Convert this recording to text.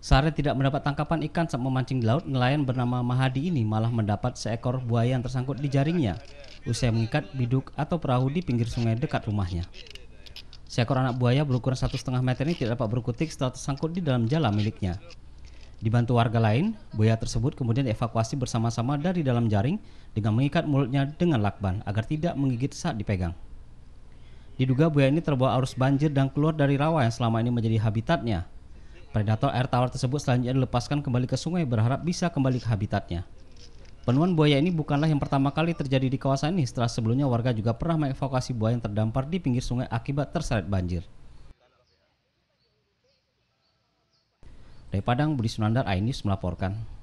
Sare tidak mendapat tangkapan ikan saat memancing di laut, nelayan bernama Mahadi ini malah mendapat seekor buaya yang tersangkut di jaringnya. Usai mengikat biduk atau perahu di pinggir sungai dekat rumahnya. Seekor anak buaya berukuran satu setengah meter ini tidak dapat berkutik setelah tersangkut di dalam jala miliknya. Dibantu warga lain, buaya tersebut kemudian dievakuasi bersama-sama dari dalam jaring dengan mengikat mulutnya dengan lakban agar tidak menggigit saat dipegang. Diduga buaya ini terbawa arus banjir dan keluar dari rawa yang selama ini menjadi habitatnya. Predator air tawar tersebut selanjutnya dilepaskan kembali ke sungai berharap bisa kembali ke habitatnya. Penemuan buaya ini bukanlah yang pertama kali terjadi di kawasan ini setelah sebelumnya warga juga pernah mengevakuasi buaya yang terdampar di pinggir sungai akibat terseret banjir. Dari Padang, Budi Sunandar, Ainus melaporkan.